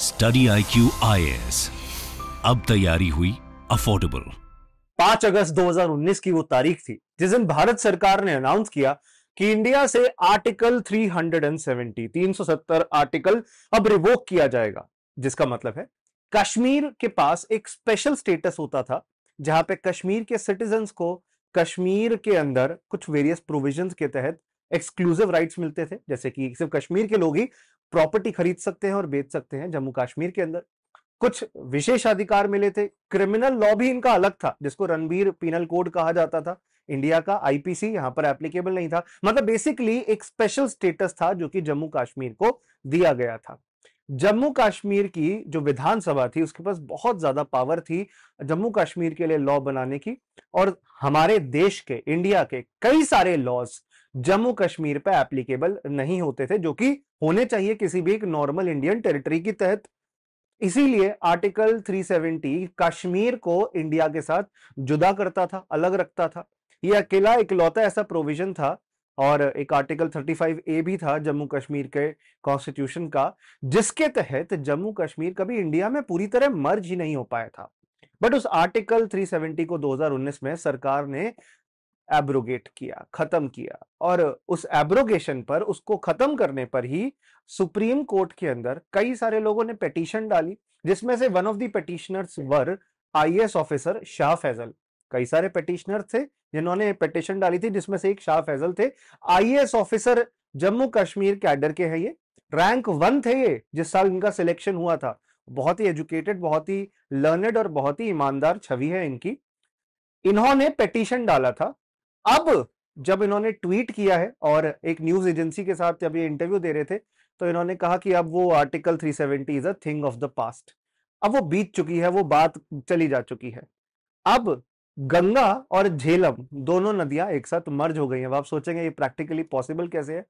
study I Q अब तैयारी हुई अफोर्डेबल 5 अगस्त 2019 की वो तारीख थी जिस दिन भारत सरकार ने अनाउंस किया कि इंडिया से आर्टिकल 370 370 आर्टिकल अब रिवोक किया जाएगा जिसका मतलब है कश्मीर के पास एक स्पेशल स्टेटस होता था जहां पे कश्मीर के सिटीजन को कश्मीर के अंदर कुछ वेरियस प्रोविजंस के तहत एक्सक्लूसिव राइट्स मिलते थे जैसे कि सिर्फ कश्मीर के लोग ही प्रॉपर्टी खरीद सकते हैं और बेच सकते हैं जम्मू कश्मीर के अंदर कुछ विशेष अधिकार मिले थे क्रिमिनल लॉ भी इनका अलग था जिसको रणबीर पिनल कोड कहा जाता था इंडिया का आईपीसी यहां पर एप्लीकेबल नहीं था मतलब बेसिकली एक स्पेशल स्टेटस था जो कि जम्मू कश्मीर को दिया गया था जम्मू कश्मीर की जो विधानसभा थी उसके पास बहुत ज्यादा पावर थी जम्मू कश्मीर के लिए लॉ बनाने की और हमारे देश के इंडिया के कई सारे लॉज जम्मू कश्मीर पर एप्लीकेबल नहीं होते थे जो कि होने चाहिए किसी भी एक नॉर्मल इंडियन टेरिटरी के तहत इसीलिए आर्टिकल 370 कश्मीर को इंडिया के साथ जुदा करता था अलग रखता था यह अकेला इकलौता ऐसा प्रोविजन था और एक आर्टिकल 35 ए भी था जम्मू कश्मीर के कॉन्स्टिट्यूशन का जिसके तहत जम्मू कश्मीर कभी इंडिया में पूरी तरह मर्ज ही नहीं हो पाया था बट उस आर्टिकल 370 को 2019 में सरकार ने एब्रोगेट किया खत्म किया और उस एब्रोगेशन पर उसको खत्म करने पर ही सुप्रीम कोर्ट के अंदर कई सारे लोगों ने पिटीशन डाली जिसमें से one of the petitioners were IAS officer Shah Faisal कई सारे पिटिशनर थे जिन्होंने पिटिशन डाली थी जिसमें से एक शाह फैजल थे IAS officer Jammu Kashmir cadre के, के हैं ये रैंक वन थे ये जिस साल इनका सिलेक्शन हुआ था बहुत ही एजुकेटेड बहुत ही लर्नेड और बहुत ही ईमानदार छवि है इनकी इन्होंने पिटिशन डाला था अब जब इन्होंने ट्वीट किया है और एक न्यूज एजेंसी के साथ जब ये इंटरव्यू दे रहे थे तो इन्होंने कहा कि अब वो article 370 is a thing of the past अब वो बीत चुकी है वो बात चली जा चुकी है अब गंगा और झेलम दोनों नदियां एक साथ मर्ज हो गई हैं आप सोचेंगे ये प्रैक्टिकली पॉसिबल कैसे है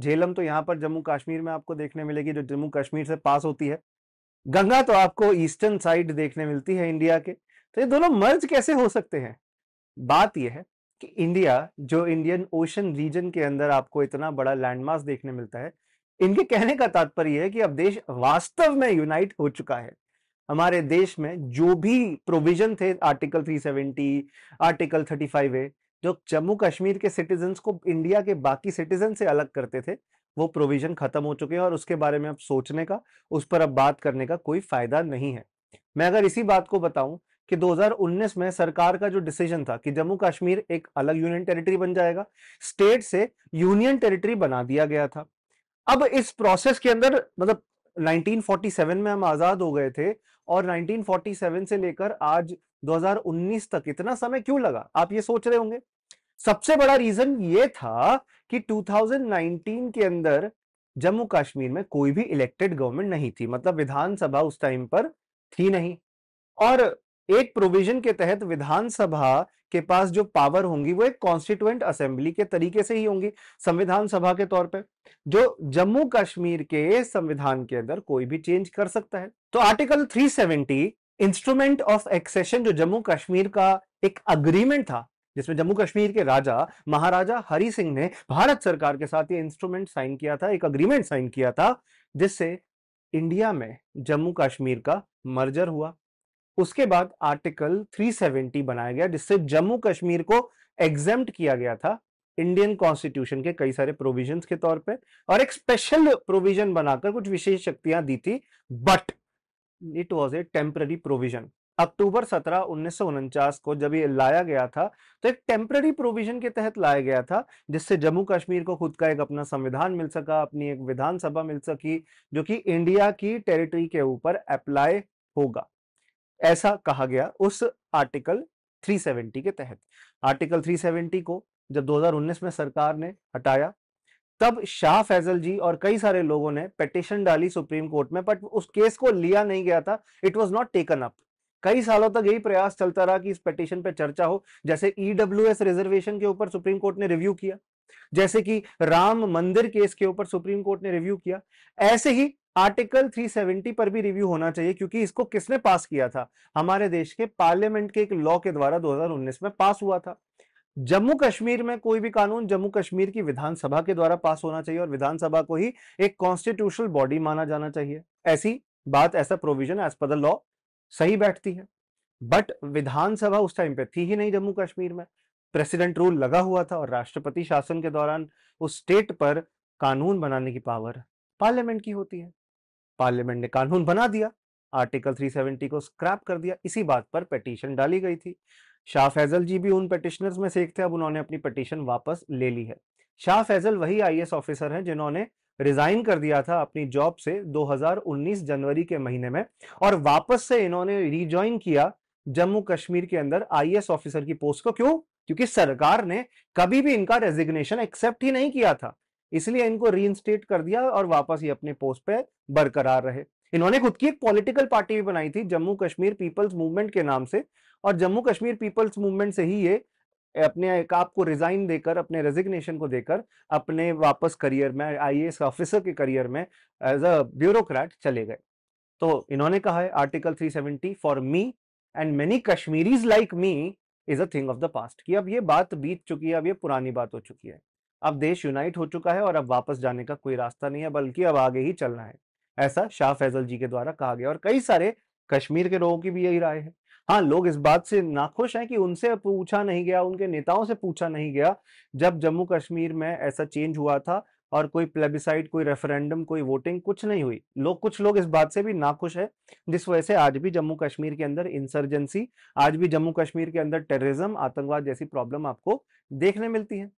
झेलम तो यहाँ पर जम्मू कश्मीर में आपको देखने मिलेगी जो जम्मू कश्मीर से पास होती है गंगा तो आपको ईस्टर्न साइड देखने मिलती है इंडिया के तो ये दोनों मर्ज कैसे हो सकते हैं बात यह है कि इंडिया जो इंडियन ओशन रीजन के अंदर आपको इतना बड़ा लैंडमार्क देखने मिलता है इनके कहने का तात्पर्य है कि अब देश वास्तव में यूनाइट हो चुका है हमारे देश में जो भी प्रोविजन थे आर्टिकल 370 आर्टिकल 35 ए जो जम्मू कश्मीर के सिटीजन को इंडिया के बाकी सिटीजन से अलग करते थे वो प्रोविजन खत्म हो चुके हैं और उसके बारे में अब सोचने का उस पर अब बात करने का कोई फायदा नहीं है मैं अगर इसी बात को बताऊं कि 2019 में सरकार का जो डिसीजन था कि जम्मू कश्मीर एक अलग यूनियन टेरिटरी बन जाएगा स्टेट से यूनियन टेरिटरी बना दिया गया था अब इस प्रोसेस के अंदर मतलब 1947 में हम आजाद हो गए थे और 1947 से लेकर आज 2019 तक इतना समय क्यों लगा आप ये सोच रहे होंगे सबसे बड़ा रीजन ये था कि 2019 के अंदर जम्मू कश्मीर में कोई भी इलेक्टेड गवर्नमेंट नहीं थी मतलब विधानसभा उस टाइम पर थी नहीं और एक प्रोविजन के तहत विधानसभा के पास जो पावर होंगी वो एक कॉन्स्टिट्यूएंट असेंबली के तरीके से ही होंगी संविधान सभा के तौर पे जो जम्मू कश्मीर के संविधान के अंदर कोई भी चेंज कर सकता है तो आर्टिकल 370 इंस्ट्रूमेंट ऑफ एक्सेशन जो जम्मू कश्मीर का एक अग्रीमेंट था जिसमें जम्मू कश्मीर के राजा महाराजा हरि सिंह ने भारत सरकार के साथ ये इंस्ट्रूमेंट साइन किया था एक अग्रीमेंट साइन किया था जिससे इंडिया में जम्मू कश्मीर का मर्जर हुआ उसके बाद आर्टिकल 370 बनाया गया जिससे जम्मू कश्मीर को एग्जाम किया गया था इंडियन कॉन्स्टिट्यूशन के कई सारे प्रोविजंस के तौर पे और एक स्पेशल प्रोविजन बनाकर कुछ विशेष शक्तियां दी थी but it was a temporary provision October 17 उन्नीस को जब ये लाया गया था तो एक टेम्पररी प्रोविजन के तहत लाया गया था जिससे जम्मू कश्मीर को खुद का एक अपना संविधान मिल सका अपनी एक विधानसभा मिल सकी जो कि इंडिया की टेरिटरी के ऊपर अप्लाई होगा ऐसा कहा गया उस आर्टिकल 370 के तहत आर्टिकल 370 को जब 2019 में सरकार ने हटाया तब शाह फैजल जी और कई सारे लोगों ने पेटिशन डाली सुप्रीम कोर्ट में बट उस केस को लिया नहीं गया था it was not taken up कई सालों तक यही प्रयास चलता रहा कि इस पेटिशन पर चर्चा हो जैसे ईडब्ल्यू e रिजर्वेशन के ऊपर सुप्रीम कोर्ट ने रिव्यू किया जैसे कि राम मंदिर केस के ऊपर सुप्रीम कोर्ट ने रिव्यू किया ऐसे ही आर्टिकल 370 पर भी रिव्यू होना चाहिए क्योंकि इसको किसने पास किया था हमारे देश के पार्लियामेंट के एक लॉ के द्वारा 2019 में पास हुआ था जम्मू कश्मीर में कोई भी कानून जम्मू कश्मीर की विधानसभा के द्वारा पास होना चाहिए और विधानसभा को ही एक कॉन्स्टिट्यूशनल बॉडी माना जाना चाहिए ऐसी बात ऐसा provision as per the law सही बैठती है बट विधानसभा उस टाइम पे थी ही नहीं जम्मू कश्मीर में प्रेसिडेंट रूल लगा हुआ था और राष्ट्रपति शासन के दौरान उस स्टेट पर कानून बनाने की पावर पार्लियामेंट की होती है पार्लियामेंट ने कानून बना दिया आर्टिकल 370 को स्क्रैप कर दिया इसी बात पर पिटीशन डाली गई थी शाह फैजल जी भी उन पिटिशनर्स में से एक थे अब उन्होंने अपनी पिटीशन वापस ले ली है शाह फैजल वही आई ऑफिसर हैं जिन्होंने रिजाइन कर दिया था अपनी जॉब से 2019 जनवरी के महीने में और वापस से इन्होंने रिज्वाइन किया जम्मू कश्मीर के अंदर आई ऑफिसर की पोस्ट को क्यों क्योंकि सरकार ने कभी भी इनका रेजिग्नेशन एक्सेप्ट ही नहीं किया था इसलिए इनको रीइंस्टेट कर दिया और वापस ये अपने पोस्ट पे बरकरार रहे इन्होंने खुद की एक पॉलिटिकल पार्टी भी बनाई थी जम्मू कश्मीर पीपल्स मूवमेंट के नाम से और जम्मू कश्मीर पीपल्स मूवमेंट से ही ये अपने एक आप को रिजाइन देकर अपने रेजिग्नेशन को देकर अपने वापस करियर में आई ऑफिसर के करियर में एज अ ब्यूरोक्रेट चले गए तो इन्होंने कहा है article 370 for me and many Kashmiris like me is a thing of the past कि अब ये बात बीत चुकी है अब ये पुरानी बात हो चुकी है अब देश यूनाइट हो चुका है और अब वापस जाने का कोई रास्ता नहीं है बल्कि अब आगे ही चलना है ऐसा शाह फैजल जी के द्वारा कहा गया और कई सारे कश्मीर के लोगों की भी यही राय है हाँ लोग इस बात से नाखुश हैं कि उनसे पूछा नहीं गया उनके नेताओं से पूछा नहीं गया जब जम्मू कश्मीर में ऐसा चेंज हुआ था और कोई प्लेबिसाइड कोई रेफरेंडम कोई वोटिंग कुछ नहीं हुई लोग कुछ लोग इस बात से भी नाखुश है जिस वजह से आज भी जम्मू कश्मीर के अंदर इंसर्जेंसी आज भी जम्मू कश्मीर के अंदर टेररिज्म आतंकवाद जैसी प्रॉब्लम आपको देखने मिलती है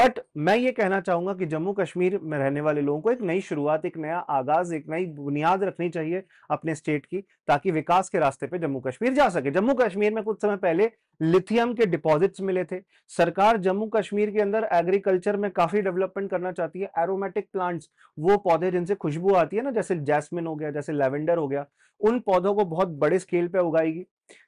बट मैं ये कहना चाहूंगा कि जम्मू कश्मीर में रहने वाले लोगों को एक नई शुरुआत एक नया आगाज एक नई बुनियाद रखनी चाहिए अपने स्टेट की ताकि विकास के रास्ते पे जम्मू कश्मीर जा सके जम्मू कश्मीर में कुछ समय पहले लिथियम के डिपॉजिट्स मिले थे सरकार जम्मू कश्मीर के अंदर एग्रीकल्चर में काफी डेवलपमेंट करना चाहती है एरोमेटिक प्लांट्स वो पौधे जिनसे खुशबू आती है ना जैसे जैस्मिन हो गया जैसे लेवेंडर हो गया उन पौधों को बहुत बड़े स्केल पे उगाएगी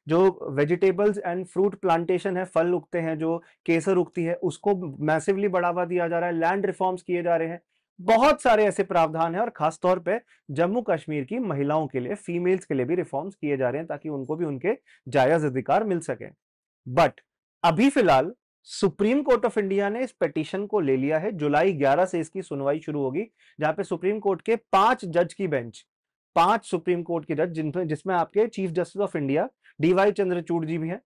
जो वेजिटेबल्स एंड फ्रूट प्लांटेशन है फल उगते हैं जो केसर उगती है उसको मैसिवली बढ़ावा दिया जा रहा है लैंड रिफॉर्म्स किए जा रहे हैं बहुत सारे ऐसे प्रावधान हैं और खासतौर पे जम्मू कश्मीर की महिलाओं के लिए फीमेल्स के लिए भी रिफॉर्म्स किए जा रहे हैं ताकि उनको भी उनके जायज अधिकार मिल सके बट अभी फिलहाल सुप्रीम कोर्ट ऑफ इंडिया ने इस पिटीशन को ले लिया है जुलाई 11 से इसकी सुनवाई शुरू होगी जहां पे सुप्रीम कोर्ट के पांच जज की बेंच पांच सुप्रीम कोर्ट के जज जिनमें जिसमें आपके Chief Justice of India D Y Chandrachud ji भी हैं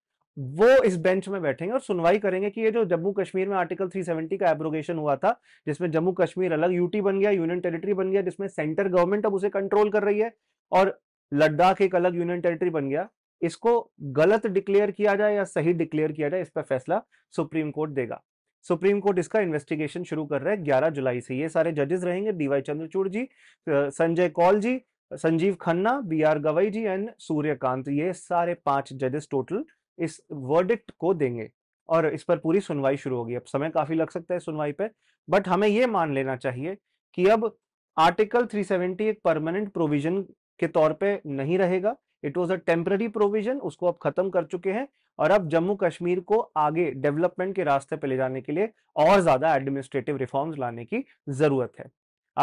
वो इस बेंच में बैठेंगे और सुनवाई करेंगे कि ये जो जम्मू कश्मीर में आर्टिकल 370 का एब्रोगेशन हुआ था जिसमें जम्मू कश्मीर अलग यूटी बन गया यूनियन टेरिटरी बन गया जिसमें सेंटर गवर्नमेंट अब उसे कंट्रोल कर रही है और लद्दाख एक अलग यूनियन टेरिटरी बन गया इसको गलत डिक्लेयर किया जाए या सही डिक्लेयर किया जाए इस पर फैसला सुप्रीम कोर्ट देगा सुप्रीम कोर्ट इसका इन्वेस्टिगेशन शुरू कर रहा है 11 जुलाई से ये सारे जजेस रहेंगे D Y Chandrachud ji Sanjay Kaul ji Sanjiv Khanna B R Gavai ji and Suryakant ये सारे पांच जजेस टोटल इस वर्डिक्ट को देंगे और इस पर पूरी सुनवाई शुरू होगी अब समय काफी लग सकता है सुनवाई पे बट हमें ये मान लेना चाहिए कि अब आर्टिकल 370 एक परमानेंट प्रोविजन के तौर पे नहीं रहेगा it was a temporary provision उसको अब खत्म कर चुके हैं और अब जम्मू कश्मीर को आगे डेवलपमेंट के रास्ते पर ले जाने के लिए और ज्यादा एडमिनिस्ट्रेटिव रिफॉर्म्स लाने की जरूरत है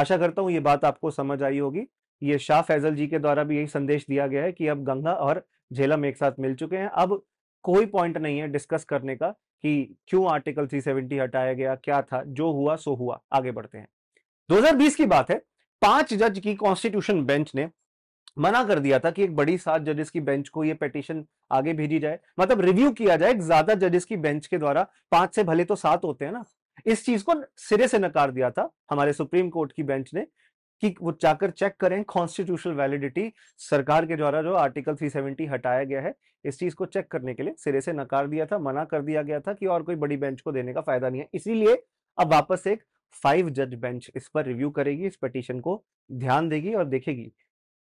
आशा करता हूं ये बात आपको समझ आई होगी ये शाह फैजल जी के द्वारा भी यही संदेश दिया गया है कि अब गंगा और झेलम एक साथ मिल चुके हैं अब कोई पॉइंट नहीं है डिस्कस करने का कि क्यों आर्टिकल 370 हटाया गया क्या था जो हुआ सो हुआ आगे बढ़ते हैं 2020 की बात है पांच जज की कॉन्स्टिट्यूशन बेंच ने मना कर दिया था कि एक बड़ी सात जजेस की बेंच को यह पेटिशन आगे भेजी जाए मतलब रिव्यू किया जाए ज्यादा जजेस की बेंच के द्वारा पांच से भले तो सात होते हैं ना इस चीज को सिरे से नकार दिया था हमारे सुप्रीम कोर्ट की बेंच ने कि वो जाकर चेक करें कॉन्स्टिट्यूशनल वैलिडिटी सरकार के द्वारा जो आर्टिकल 370 हटाया गया है इस चीज को चेक करने के लिए सिरे से नकार दिया था मना कर दिया गया था कि और कोई बड़ी बेंच को देने का फायदा नहीं है इसीलिए अब वापस एक फाइव जज बेंच इस पर रिव्यू करेगी इस पटिशन को ध्यान देगी और देखेगी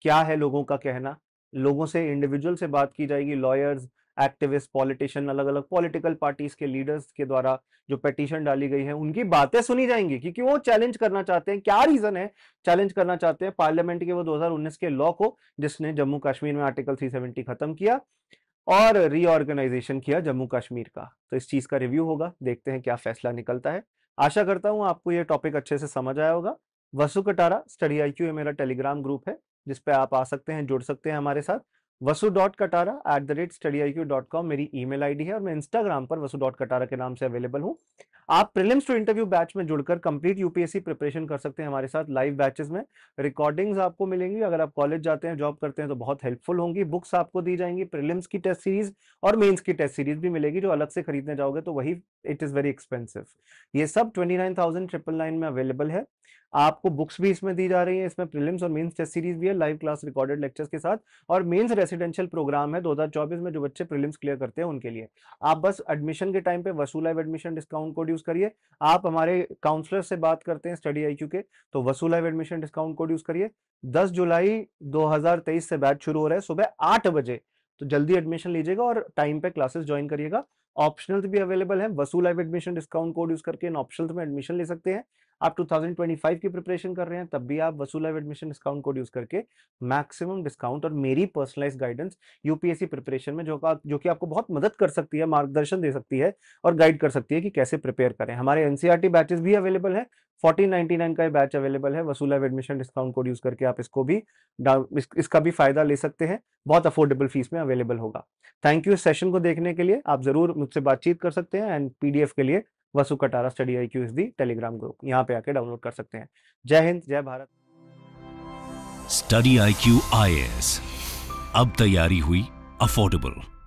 क्या है लोगों का कहना लोगों से इंडिविजुअल से बात की जाएगी लॉयर्स एक्टिविस्ट पॉलिटिशियन अलग अलग पॉलिटिकल पार्टीज के लीडर्स के द्वारा जो पेटिशन डाली गई है उनकी बातें सुनी जाएंगी क्योंकि वो चैलेंज करना चाहते हैं क्या रीजन है चैलेंज करना चाहते हैं पार्लियामेंट के वो 2019 के लॉ को जिसने जम्मू कश्मीर में आर्टिकल 370 खत्म किया और रीऑर्गेनाइजेशन किया जम्मू कश्मीर का तो इस चीज का रिव्यू होगा देखते हैं क्या फैसला निकलता है आशा करता हूं आपको यह टॉपिक अच्छे से समझ आया होगा वसु कटारा स्टडी आई मेरा टेलीग्राम ग्रुप है जिसपे आप आ सकते हैं जुड़ सकते हैं हमारे साथ Vasu dot Kataria at the rate study I Q dot com मेरी ई मेल आई डी है और मैं इंस्टाग्राम पर वसु डॉट कटारा के नाम से अवेलेबल हूँ आप प्रिलिम्स टू इंटरव्यू बैच में जुड़कर कंप्लीट यूपीएससी प्रिपरेशन कर सकते हैं हमारे साथ लाइव बैचेस में रिकॉर्डिंग्स आपको मिलेंगी अगर आप कॉलेज जाते हैं जॉब करते हैं तो बहुत हेल्पफुल होंगी बुक्स आपको दी जाएंगी प्रिलिम्स की टेस्ट सीरीज और मेन्स की टेस्ट सीरीज भी मिलेगी जो अलग से खरीदने जाओगे तो वही इट इज वेरी एक्सपेंसिव ये सब twenty nine thousand triple nine में अवेलेबल है आपको बुक्स भी इसमें दी जा रही है इसमें प्रीलिम्स और मेंस टेस्ट सीरीज भी है लाइव क्लास रिकॉर्डेड लेक्चर्स के साथ और मेंस रेसिडेंशियल प्रोग्राम है 2024 में जो बच्चे प्रीलिम्स क्लियर करते हैं उनके लिए आप बस एडमिशन के टाइम पे Vasu live admission discount code use करिए आप हमारे काउंसलर से बात करते हैं स्टडी आई के तो Vasu live admission discount code use करिए दस जुलाई दो से बैच शुरू हो रहा है सुबह आठ बजे तो जल्दी एडमिशन लीजिएगा और टाइम पे क्लासेस ज्वाइन करिएगा ऑप्शनल भी अवेलेबल है Vasu live admission discount code use करके इन ऑप्शन में एडमिशन ले सकते हैं आप 2025 की प्रिपरेशन कर रहे हैं तब भी आप वसूला एडमिशन डिस्काउंट कोड यूज करके मैक्सिमम डिस्काउंट और मेरी पर्सनलाइज गाइडेंस यूपीएससी प्रिपरेशन में जो का जो कि आपको बहुत मदद कर सकती है मार्गदर्शन दे सकती है और गाइड कर सकती है कि कैसे प्रिपेयर करें हमारे एनसीआरटी बैचेस e भी अवेलेबल है 1499 का बैच अवेलेबल है वसूला एडमिशन डिस्काउंट कोड यूज करके आप इसको भी इस, इसका भी फायदा ले सकते हैं बहुत अफोर्डेबल फीस में अवेलेबल होगा थैंक यू सेशन को देखने के लिए आप जरूर मुझसे बातचीत कर सकते हैं एंड पीडीएफ के लिए Vasu Kataria study I Q is the Telegram group यहाँ पे आके डाउनलोड कर सकते हैं जय हिंद जय Bharat study I Q I S अब तैयारी हुई अफोर्डेबल